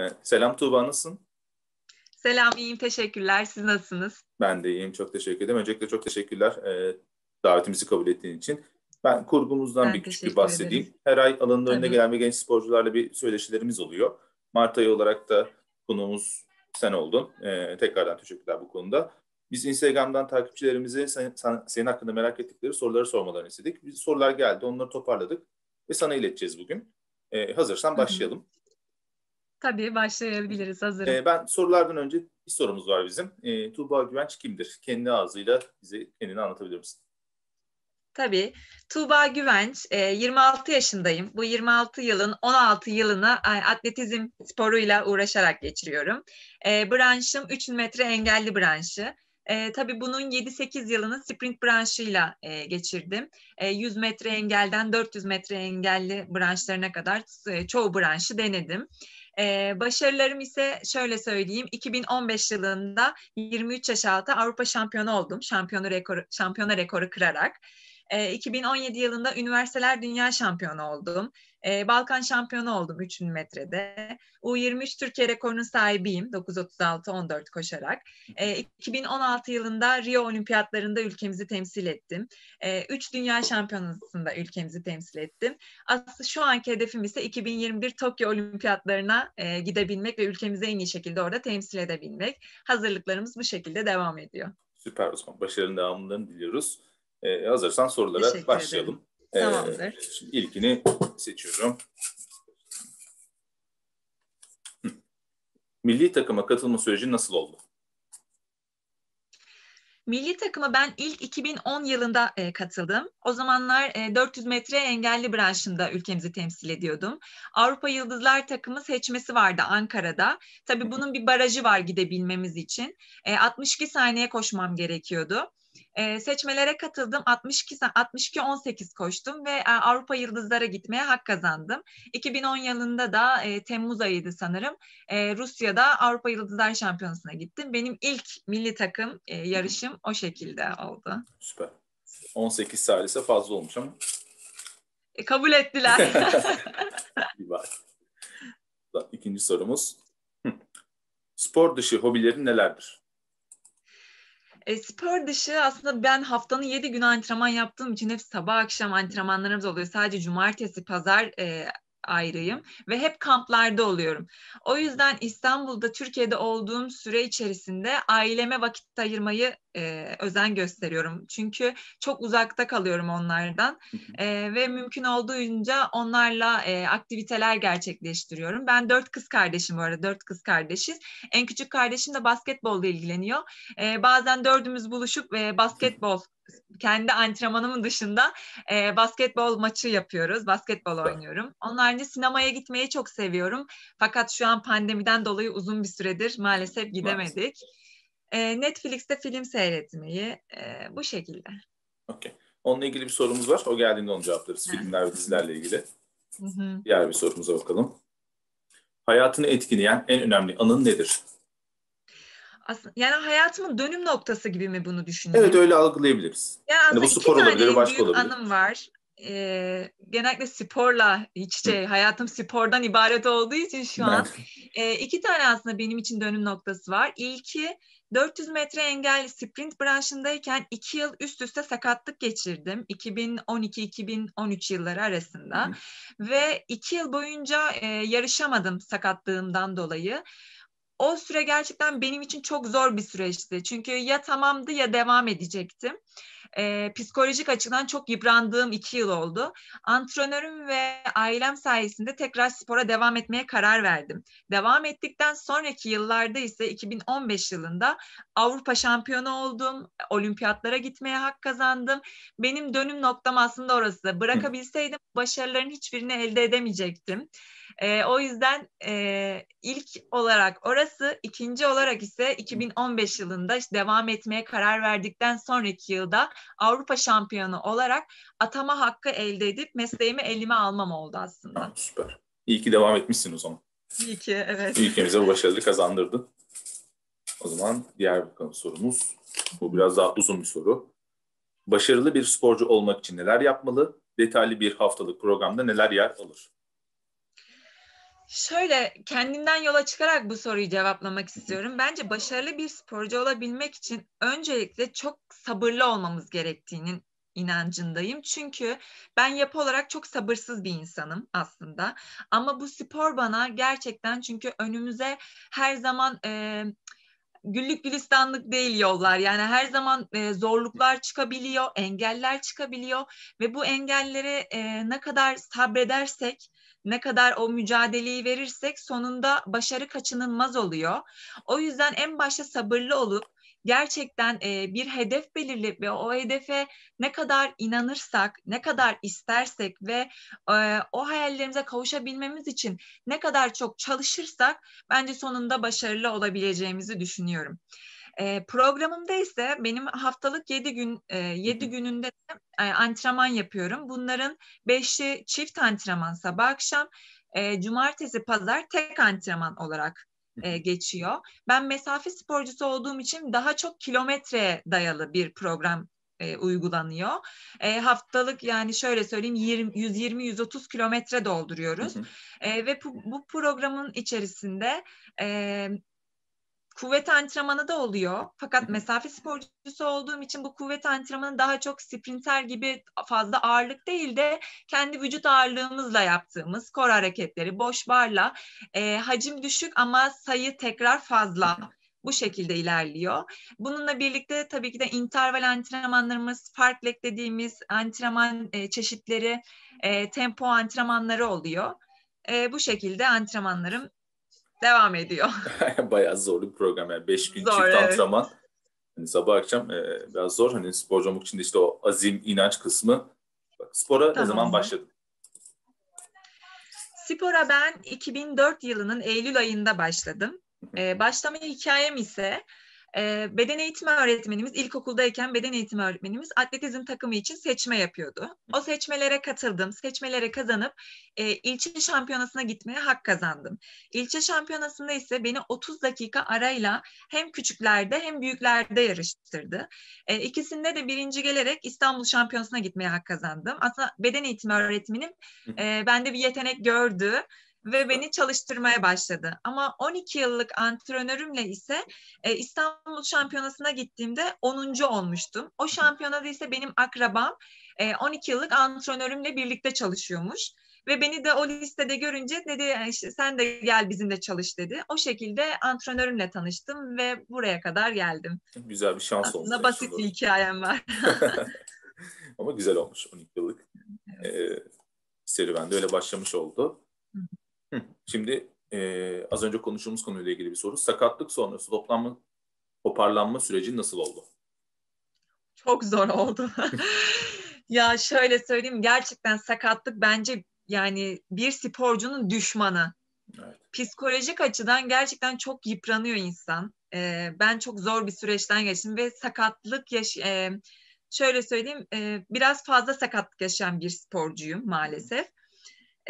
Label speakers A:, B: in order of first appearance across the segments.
A: E, selam Tuğba, nasılsın?
B: Selam, iyiyim. Teşekkürler. Siz nasılsınız?
A: Ben de iyiyim. Çok teşekkür ederim. Öncelikle çok teşekkürler e, davetimizi kabul ettiğin için. Ben kurgumuzdan ben bir küçük bir bahsedeyim. Ederim. Her ay alanın önüne gelen ve genç sporcularla bir söyleşilerimiz oluyor. Mart ayı olarak da konuğumuz sen oldun. E, tekrardan teşekkürler bu konuda. Biz Instagram'dan takipçilerimize senin hakkında merak ettikleri soruları sormalarını istedik. Biz sorular geldi, onları toparladık ve sana ileteceğiz bugün. hazırsan başlayalım. Hı-hı.
B: Tabii başlayabiliriz hazırım. Ee,
A: ben sorulardan önce bir sorumuz var bizim. Ee, Tuğba Güvenç kimdir? Kendi ağzıyla bize kendini anlatabilir misin?
B: Tabii. Tuğba Güvenç, 26 e, yaşındayım. Bu 26 yılın 16 yılını e, atletizm sporuyla uğraşarak geçiriyorum. E, branşım 3 metre engelli branşı. tabii bunun 7-8 yılını sprint branşıyla geçirdim. 100 metre engelden 400 metre engelli branşlarına kadar çoğu branşı denedim. E, başarılarım ise şöyle söyleyeyim. 2015 yılında 23 yaş altı Avrupa şampiyonu oldum. Şampiyonu rekoru, şampiyona rekoru kırarak. E, ee, 2017 yılında üniversiteler dünya şampiyonu oldum. E, Balkan şampiyonu oldum 3000 metrede. U23 Türkiye rekorunun sahibiyim 9.36-14 koşarak. E, ee, 2016 yılında Rio Olimpiyatlarında ülkemizi temsil ettim. E, 3 Dünya Şampiyonası'nda ülkemizi temsil ettim. Aslında şu anki hedefim ise 2021 Tokyo Olimpiyatlarına e, gidebilmek ve ülkemizi en iyi şekilde orada temsil edebilmek. Hazırlıklarımız bu şekilde devam ediyor.
A: Süper Osman. Başarının devamını diliyoruz. E, hazırsan sorulara Teşekkür başlayalım. Ederim. Tamamdır. E, seçiyorum. Milli takıma katılma süreci nasıl oldu?
B: Milli takıma ben ilk 2010 yılında e, katıldım. O zamanlar e, 400 metre engelli branşında ülkemizi temsil ediyordum. Avrupa Yıldızlar takımı seçmesi vardı Ankara'da. Tabii bunun bir barajı var gidebilmemiz için. E, 62 saniye koşmam gerekiyordu. E, seçmelere katıldım. 62 62 18 koştum ve e, Avrupa Yıldızlara gitmeye hak kazandım. 2010 yılında da e, Temmuz ayıydı sanırım. E, Rusya'da Avrupa Yıldızlar Şampiyonası'na gittim. Benim ilk milli takım e, yarışım o şekilde oldu.
A: Süper. 18 salise fazla olmuş ama.
B: E, kabul ettiler.
A: İkinci sorumuz. Spor dışı hobilerin nelerdir?
B: E, spor dışı aslında ben haftanın 7 günü antrenman yaptığım için hep sabah akşam antrenmanlarımız oluyor. Sadece cumartesi, pazar e, ayrıyım ve hep kamplarda oluyorum. O yüzden İstanbul'da Türkiye'de olduğum süre içerisinde aileme vakit ayırmayı e, özen gösteriyorum. Çünkü çok uzakta kalıyorum onlardan e, ve mümkün olduğunca onlarla e, aktiviteler gerçekleştiriyorum. Ben dört kız kardeşim bu arada dört kız kardeşiz. En küçük kardeşim de basketbolla ilgileniyor. E, bazen dördümüz buluşup e, basketbol kendi antrenmanımın dışında e, basketbol maçı yapıyoruz. Basketbol oynuyorum. onlarca sinemaya gitmeyi çok seviyorum. Fakat şu an pandemiden dolayı uzun bir süredir maalesef gidemedik. Maalesef. E, Netflix'te film seyretmeyi e, bu şekilde.
A: Okey. Onunla ilgili bir sorumuz var. O geldiğinde onu cevaplarız. Filmler ve dizilerle ilgili. Diğer bir sorumuza bakalım. Hayatını etkileyen en önemli anın nedir?
B: aslında yani hayatımın dönüm noktası gibi mi bunu düşünüyorum? Evet öyle
A: algılayabiliriz. Yani, yani bu spor olabilir, başka olabilir. anım
B: var. Ee, genellikle sporla iç içe şey, hayatım spordan ibaret olduğu için şu an e, iki tane aslında benim için dönüm noktası var. İlki 400 metre engel sprint branşındayken iki yıl üst üste sakatlık geçirdim. 2012-2013 yılları arasında. Hı. Ve iki yıl boyunca e, yarışamadım sakatlığımdan dolayı o süre gerçekten benim için çok zor bir süreçti. Çünkü ya tamamdı ya devam edecektim. E, psikolojik açıdan çok yıprandığım iki yıl oldu. Antrenörüm ve ailem sayesinde tekrar spora devam etmeye karar verdim. Devam ettikten sonraki yıllarda ise 2015 yılında Avrupa şampiyonu oldum. Olimpiyatlara gitmeye hak kazandım. Benim dönüm noktam aslında orası. Bırakabilseydim başarıların hiçbirini elde edemeyecektim. E, o yüzden e, ilk olarak orası, ikinci olarak ise 2015 yılında işte devam etmeye karar verdikten sonraki yılda Avrupa şampiyonu olarak atama hakkı elde edip mesleğimi elime almam oldu aslında. Ha, ah, süper.
A: İyi ki devam etmişsin o zaman. İyi ki, evet. Ülkemize bu başarıları kazandırdı. O zaman diğer bir sorumuz. Bu biraz daha uzun bir soru. Başarılı bir sporcu olmak için neler yapmalı? Detaylı bir haftalık programda neler yer alır?
B: Şöyle kendimden yola çıkarak bu soruyu cevaplamak istiyorum. Bence başarılı bir sporcu olabilmek için öncelikle çok sabırlı olmamız gerektiğinin inancındayım. Çünkü ben yapı olarak çok sabırsız bir insanım aslında. Ama bu spor bana gerçekten çünkü önümüze her zaman e, güllük gülistanlık değil yollar. Yani her zaman e, zorluklar çıkabiliyor, engeller çıkabiliyor ve bu engelleri e, ne kadar sabredersek ne kadar o mücadeleyi verirsek sonunda başarı kaçınılmaz oluyor. O yüzden en başta sabırlı olup gerçekten e, bir hedef belirleyip ve o hedefe ne kadar inanırsak, ne kadar istersek ve e, o hayallerimize kavuşabilmemiz için ne kadar çok çalışırsak bence sonunda başarılı olabileceğimizi düşünüyorum. E, programımda ise benim haftalık 7 gün e, 7 gününde de, e, antrenman yapıyorum. Bunların 5'i çift antrenman sabah akşam, e, cumartesi pazar tek antrenman olarak e, geçiyor. Ben mesafe sporcusu olduğum için daha çok kilometreye dayalı bir program e, uygulanıyor. E, haftalık yani şöyle söyleyeyim 120-130 kilometre dolduruyoruz. E, ve bu, bu programın içerisinde e, kuvvet antrenmanı da oluyor. Fakat mesafe sporcusu olduğum için bu kuvvet antrenmanı daha çok sprinter gibi fazla ağırlık değil de kendi vücut ağırlığımızla yaptığımız kor hareketleri, boş barla e, hacim düşük ama sayı tekrar fazla bu şekilde ilerliyor. Bununla birlikte tabii ki de interval antrenmanlarımız, fartlek dediğimiz antrenman e, çeşitleri, e, tempo antrenmanları oluyor. E, bu şekilde antrenmanlarım devam ediyor.
A: Bayağı zorlu bir program yani. Beş gün zor, çift evet. Hani sabah akşam e, biraz zor. Hani sporcu olmak için de işte o azim, inanç kısmı. Bak, spora tamam. ne zaman başladın?
B: Spora ben 2004 yılının Eylül ayında başladım. Ee, başlama hikayem ise e, beden eğitimi öğretmenimiz ilkokuldayken beden eğitimi öğretmenimiz atletizm takımı için seçme yapıyordu. O seçmelere katıldım. Seçmelere kazanıp e, ilçe şampiyonasına gitmeye hak kazandım. İlçe şampiyonasında ise beni 30 dakika arayla hem küçüklerde hem büyüklerde yarıştırdı. E, ikisinde de birinci gelerek İstanbul şampiyonasına gitmeye hak kazandım. Aslında beden eğitimi öğretmenim e, bende bir yetenek gördü ve beni çalıştırmaya başladı. Ama 12 yıllık antrenörümle ise e, İstanbul Şampiyonası'na gittiğimde 10. olmuştum. O şampiyonada ise benim akrabam e, 12 yıllık antrenörümle birlikte çalışıyormuş. Ve beni de o listede görünce dedi e, işte sen de gel bizimle çalış dedi. O şekilde antrenörümle tanıştım ve buraya kadar geldim.
A: Güzel bir şans Aslında oldu. basit bir
B: hikayem var.
A: Ama güzel olmuş 12 yıllık evet. e, serüven de öyle başlamış oldu. Şimdi e, az önce konuştuğumuz konuyla ilgili bir soru. Sakatlık sonrası toplanma, toparlanma süreci nasıl oldu?
B: Çok zor oldu. ya şöyle söyleyeyim gerçekten sakatlık bence yani bir sporcunun düşmanı. Evet. Psikolojik açıdan gerçekten çok yıpranıyor insan. Ee, ben çok zor bir süreçten geçtim ve sakatlık yaş e, şöyle söyleyeyim e, biraz fazla sakatlık yaşayan bir sporcuyum maalesef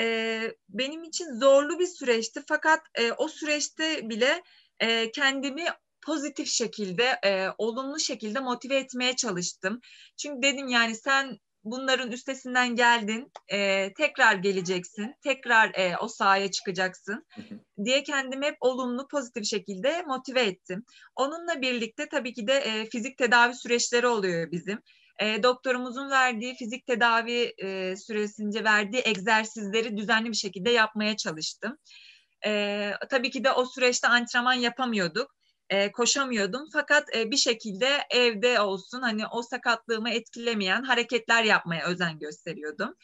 B: e, benim için zorlu bir süreçti. Fakat e, o süreçte bile e, kendimi pozitif şekilde, e, olumlu şekilde motive etmeye çalıştım. Çünkü dedim yani sen bunların üstesinden geldin, e, tekrar geleceksin, tekrar e, o sahaya çıkacaksın diye kendimi hep olumlu, pozitif şekilde motive ettim. Onunla birlikte tabii ki de e, fizik tedavi süreçleri oluyor bizim e, doktorumuzun verdiği fizik tedavi e, süresince verdiği egzersizleri düzenli bir şekilde yapmaya çalıştım. E, tabii ki de o süreçte antrenman yapamıyorduk. E, koşamıyordum fakat e, bir şekilde evde olsun hani o sakatlığımı etkilemeyen hareketler yapmaya özen gösteriyordum.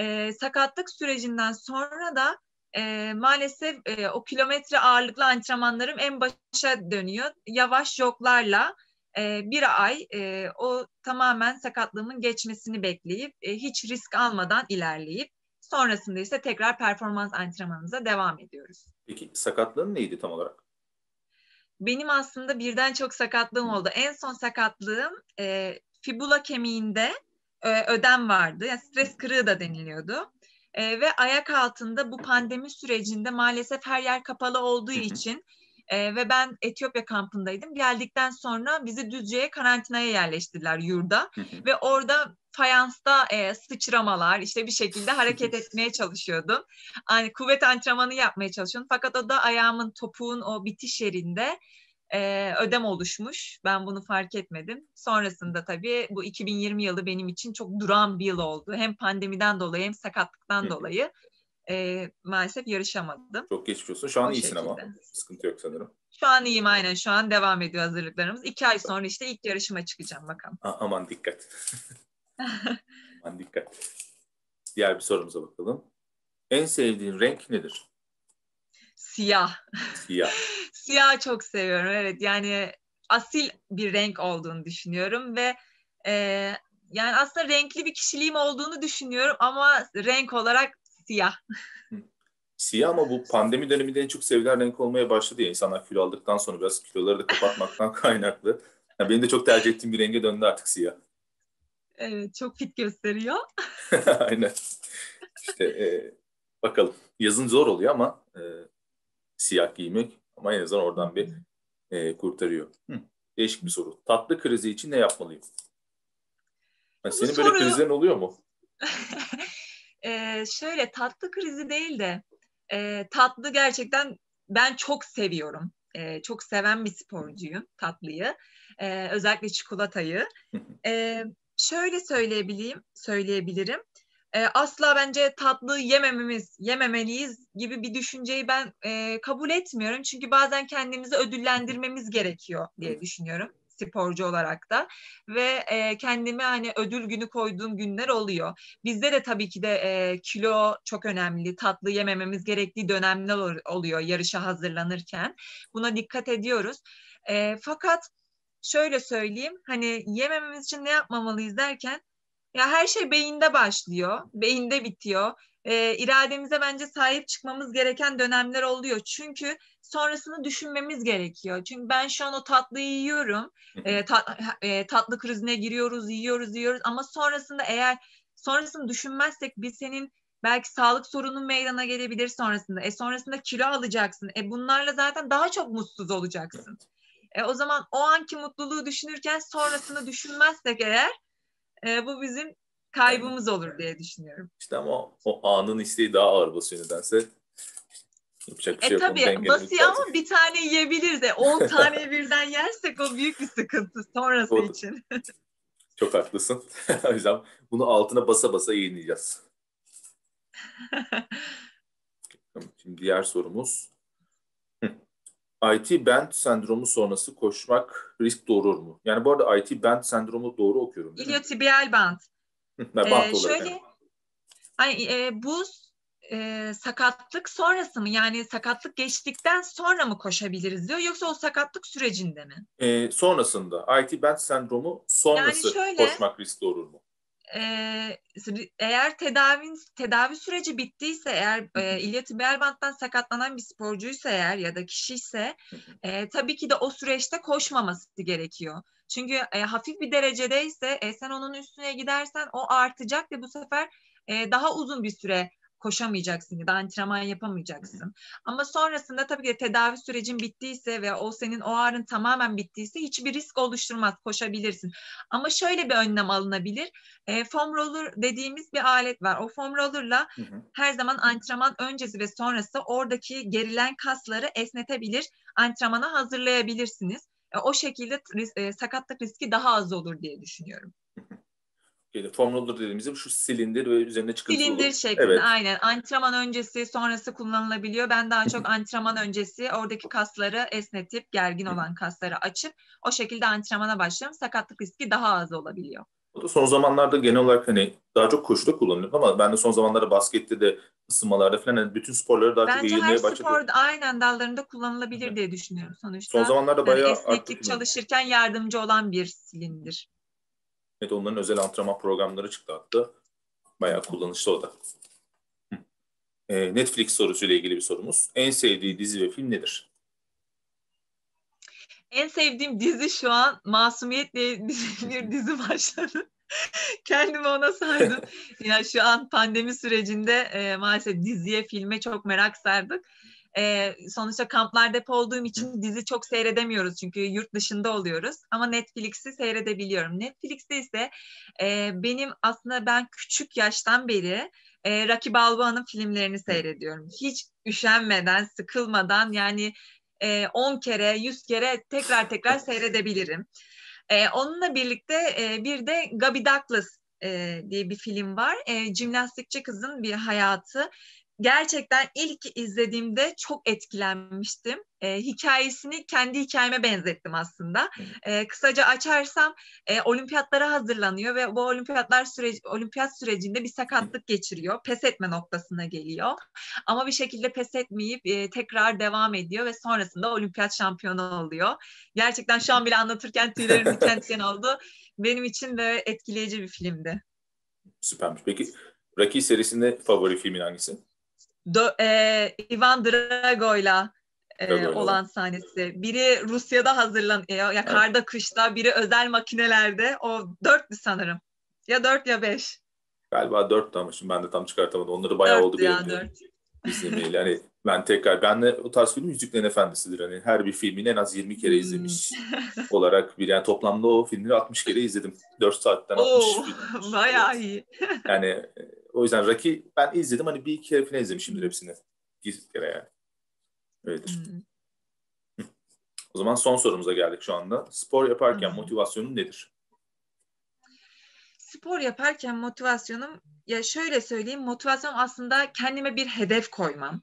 B: E, sakatlık sürecinden sonra da e, maalesef e, o kilometre ağırlıklı antrenmanlarım en başa dönüyor. Yavaş yoklarla e, bir ay e, o tamamen sakatlığımın geçmesini bekleyip e, hiç risk almadan ilerleyip sonrasında ise tekrar performans antrenmanımıza devam ediyoruz.
A: Peki sakatlığın neydi tam olarak?
B: Benim aslında birden çok sakatlığım oldu. En son sakatlığım e, fibula kemiğinde e, ödem vardı. Yani stres kırığı da deniliyordu. E, ve ayak altında bu pandemi sürecinde maalesef her yer kapalı olduğu için e, ve ben Etiyopya kampındaydım. Geldikten sonra bizi Düzce'ye karantinaya yerleştirdiler yurda. ve orada fayansta e, sıçramalar işte bir şekilde hareket etmeye çalışıyordum. Hani kuvvet antrenmanı yapmaya çalışıyordum. Fakat o da ayağımın topuğun o bitiş yerinde e, ödem oluşmuş. Ben bunu fark etmedim. Sonrasında tabii bu 2020 yılı benim için çok duran bir yıl oldu. Hem pandemiden dolayı hem sakatlıktan dolayı e, maalesef yarışamadım.
A: Çok geçmiş olsun. Şu an o iyisin şekilde. ama. Sıkıntı yok sanırım.
B: Şu an iyiyim aynen. Şu an devam ediyor hazırlıklarımız. İki ay sonra işte ilk yarışıma çıkacağım bakalım.
A: A- aman dikkat. aman dikkat. Diğer bir sorumuza bakalım. En sevdiğin renk nedir?
B: Siyah.
A: Siyah.
B: Siyah çok seviyorum evet. Yani asil bir renk olduğunu düşünüyorum ve e, yani aslında renkli bir kişiliğim olduğunu düşünüyorum ama renk olarak siyah.
A: Siyah ama bu pandemi döneminde en çok sevilen renk olmaya başladı ya. insanlar kilo aldıktan sonra biraz kiloları da kapatmaktan kaynaklı. Yani benim de çok tercih ettiğim bir renge döndü artık siyah.
B: Evet çok fit gösteriyor.
A: Aynen. İşte e, bakalım. Yazın zor oluyor ama e, siyah giymek ama en azından oradan bir e, kurtarıyor. Hı, değişik bir soru. Tatlı krizi için ne yapmalıyım? Yani senin soru... böyle krizlerin oluyor mu?
B: e, şöyle tatlı krizi değil de e, tatlı gerçekten ben çok seviyorum. E, çok seven bir sporcuyum tatlıyı. E, özellikle çikolatayı. E, şöyle söyleyebileyim, söyleyebilirim. E, asla bence tatlı yemememiz, yememeliyiz gibi bir düşünceyi ben e, kabul etmiyorum. Çünkü bazen kendimizi ödüllendirmemiz gerekiyor diye düşünüyorum sporcu olarak da ve e, kendime hani ödül günü koyduğum günler oluyor. Bizde de tabii ki de e, kilo çok önemli. Tatlı yemememiz gerektiği dönemler oluyor yarışa hazırlanırken. Buna dikkat ediyoruz. E, fakat şöyle söyleyeyim hani yemememiz için ne yapmamalıyız derken ya her şey beyinde başlıyor, beyinde bitiyor e, irademize bence sahip çıkmamız gereken dönemler oluyor. Çünkü sonrasını düşünmemiz gerekiyor. Çünkü ben şu an o tatlıyı yiyorum. E, tat, e, tatlı krizine giriyoruz, yiyoruz, yiyoruz ama sonrasında eğer sonrasını düşünmezsek biz senin belki sağlık sorunun meydana gelebilir sonrasında. E sonrasında kilo alacaksın. E bunlarla zaten daha çok mutsuz olacaksın. E o zaman o anki mutluluğu düşünürken sonrasını düşünmezsek eğer e, bu bizim kaybımız olur diye düşünüyorum.
A: İşte ama o anın isteği daha ağır basıyor nedense. Yapacak bir e şey tabii yok, basıyor
B: lazım. ama bir tane yiyebiliriz. 10 tane birden yersek o büyük bir sıkıntı
A: sonrası Doğru. için. Çok haklısın. o yüzden bunu altına basa basa yayınlayacağız. Şimdi diğer sorumuz. IT band sendromu sonrası koşmak risk doğurur mu? Yani bu arada IT band sendromu doğru okuyorum.
B: İliotibial band
A: Ee, şöyle,
B: hani, e, bu e, sakatlık sonrası mı? Yani sakatlık geçtikten sonra mı koşabiliriz diyor yoksa o sakatlık sürecinde mi?
A: E, sonrasında. IT band sendromu sonrası yani şöyle, koşmak riski olur mu?
B: E, eğer tedavin tedavi süreci bittiyse eğer e, ilyatı bel banttan sakatlanan bir sporcuysa eğer ya da kişi ise e, tabii ki de o süreçte koşmaması gerekiyor. Çünkü e, hafif bir derecedeyse e, sen onun üstüne gidersen o artacak ve bu sefer e, daha uzun bir süre koşamayacaksın ya da antrenman yapamayacaksın. Ama sonrasında tabii ki tedavi sürecin bittiyse ve o senin o ağrın tamamen bittiyse hiçbir risk oluşturmaz. Koşabilirsin. Ama şöyle bir önlem alınabilir. E, foam roller dediğimiz bir alet var. O foam rollerla hı hı. her zaman antrenman öncesi ve sonrası oradaki gerilen kasları esnetebilir. Antrenmana hazırlayabilirsiniz. E, o şekilde ris- e, sakatlık riski daha az olur diye düşünüyorum.
A: Şeyde, form roller dediğimizde şu silindir ve üzerine çıkıntı silindir olur. Silindir şeklinde evet.
B: aynen. Antrenman öncesi sonrası kullanılabiliyor. Ben daha çok antrenman öncesi oradaki kasları esnetip gergin olan kasları açıp o şekilde antrenmana başlarım. Sakatlık riski daha az olabiliyor.
A: Son zamanlarda genel olarak hani daha çok koşuda kullanıyorum ama ben de son zamanlarda baskette de ısınmalarda falan hani bütün sporları daha Bence çok yayılmaya başladı. Bence her
B: spor aynen dallarında kullanılabilir diye düşünüyorum sonuçta. Son zamanlarda bayağı yani esneklik çalışırken yardımcı olan bir silindir.
A: Evet onların özel antrenman programları çıktı hatta. Bayağı kullanışlı o da. Ee, Netflix sorusuyla ilgili bir sorumuz. En sevdiği dizi ve film nedir?
B: En sevdiğim dizi şu an Masumiyet diye bir dizi başladı. Kendimi ona sardım. ya şu an pandemi sürecinde e, maalesef diziye, filme çok merak sardık. E, sonuçta kamplarda hep olduğum için dizi çok seyredemiyoruz çünkü yurt dışında oluyoruz. Ama Netflix'i seyredebiliyorum. Netflix'te ise e, benim aslında ben küçük yaştan beri e, Rocky Balboa'nın filmlerini seyrediyorum. Hiç üşenmeden, sıkılmadan yani e, 10 kere, 100 kere tekrar tekrar seyredebilirim. E, onunla birlikte e, bir de Gabi Douglas e, diye bir film var. E, jimnastikçi kızın bir hayatı gerçekten ilk izlediğimde çok etkilenmiştim. E, hikayesini kendi hikayeme benzettim aslında. E, kısaca açarsam e, olimpiyatlara hazırlanıyor ve bu olimpiyatlar süreci, olimpiyat sürecinde bir sakatlık geçiriyor. Pes etme noktasına geliyor. Ama bir şekilde pes etmeyip e, tekrar devam ediyor ve sonrasında olimpiyat şampiyonu oluyor. Gerçekten şu an bile anlatırken tüylerim diken diken oldu. Benim için de etkileyici bir filmdi.
A: Süpermiş. Peki Rocky serisinde favori filmin hangisi?
B: dö, e, Ivan Drago'yla e, olan sahnesi. Biri Rusya'da hazırlanıyor. Ya karda evet. kışta, biri özel makinelerde. O dörtlü sanırım. Ya dört ya beş.
A: Galiba dörttü ama şimdi ben de tam çıkartamadım. Onları bayağı dörtlü oldu ya, benim dört. hani ben tekrar, ben de o tarz film Yüzüklerin Efendisi'dir. Hani her bir filmini en az 20 kere hmm. izlemiş olarak bir yani toplamda o filmleri 60 kere izledim. 4 saatten 60 Oo,
B: Bayağı iyi.
A: yani o yüzden Rocky ben izledim hani bir iki kere falan izlemişimdir hepsini. Bir kere yani. Öyledir.
B: Hmm.
A: O zaman son sorumuza geldik şu anda. Spor yaparken hmm. motivasyonun nedir?
B: Spor yaparken motivasyonum ya şöyle söyleyeyim motivasyon aslında kendime bir hedef koymam.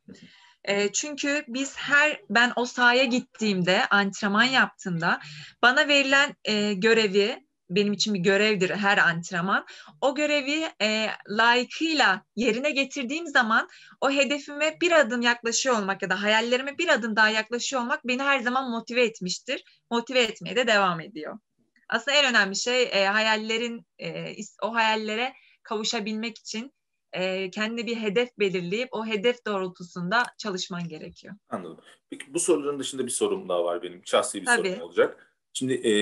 B: E, çünkü biz her ben o sahaya gittiğimde antrenman yaptığımda bana verilen e, görevi benim için bir görevdir her antrenman. O görevi e, layıkıyla yerine getirdiğim zaman o hedefime bir adım yaklaşıyor olmak ya da hayallerime bir adım daha yaklaşıyor olmak beni her zaman motive etmiştir. Motive etmeye de devam ediyor. Aslında en önemli şey e, hayallerin e, o hayallere kavuşabilmek için e, kendine bir hedef belirleyip o hedef doğrultusunda çalışman gerekiyor.
A: Anladım. Peki bu soruların dışında bir sorum daha var benim. Şahsi bir Tabii. sorum olacak. Şimdi e,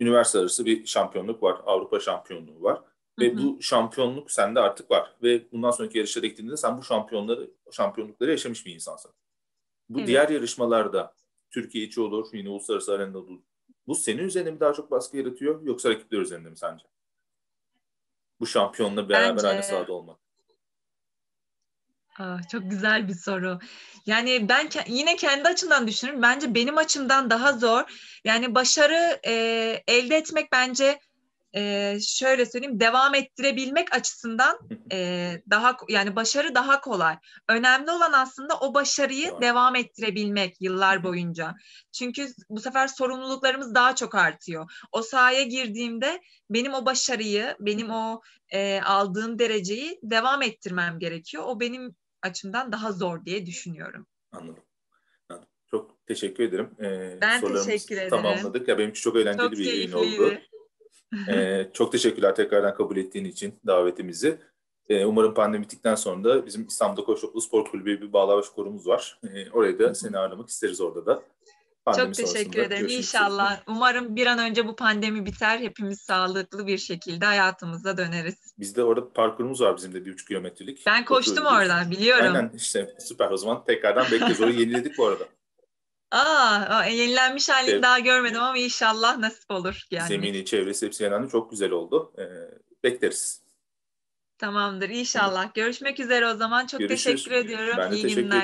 A: üniversite arası bir şampiyonluk var. Avrupa şampiyonluğu var. Ve hı hı. bu şampiyonluk sende artık var. Ve bundan sonraki yarışlara gittiğinde sen bu şampiyonları şampiyonlukları yaşamış bir insansın. Bu evet. diğer yarışmalarda Türkiye içi olur, yine uluslararası arenada olur. Bu senin üzerinde mi daha çok baskı yaratıyor yoksa rakipler üzerinde mi sence? Bu şampiyonla beraber Bence... aynı sahada olmak.
B: Aa, ah, çok güzel bir soru. Yani ben ke- yine kendi açımdan düşünürüm. Bence benim açımdan daha zor. Yani başarı e, elde etmek bence e, şöyle söyleyeyim devam ettirebilmek açısından e, daha yani başarı daha kolay. Önemli olan aslında o başarıyı devam, devam ettirebilmek yıllar boyunca. Çünkü bu sefer sorumluluklarımız daha çok artıyor. O sahaya girdiğimde benim o başarıyı, benim o e, aldığım dereceyi devam ettirmem gerekiyor. O benim açımdan daha zor diye düşünüyorum.
A: Anladım. Anladım. Çok teşekkür ederim. Ee, ben teşekkür ederim. Tamamladık. Ya benim için çok eğlenceli çok bir keyifliydi. yayın oldu. ee, çok teşekkürler tekrardan kabul ettiğin için davetimizi. Ee, umarım pandemikten sonra da bizim İstanbul'da Koşu Spor Kulübü bir bağlamış korumuz var. Ee, orayı da seni ağırlamak isteriz orada da. Pandemi Çok teşekkür ederim. Görüşürüz. İnşallah.
B: Umarım bir an önce bu pandemi biter. Hepimiz sağlıklı bir şekilde hayatımıza döneriz.
A: Bizde orada parkurumuz var bizim de bir üç kilometrelik. Ben koştum Oturuyoruz. oradan biliyorum. Aynen işte süper. O zaman tekrardan bekliyoruz. Orayı yeniledik bu arada.
B: Aa, yenilenmiş halini evet. daha görmedim ama inşallah nasip olur. Yani. Zemini,
A: çevresi hepsi yenilendi. Çok güzel oldu. Ee, bekleriz.
B: Tamamdır inşallah. Tamam. Görüşmek üzere o zaman. Çok Görüşürüz. teşekkür ediyorum. Ben de İyi teşekkür günler. Ederim.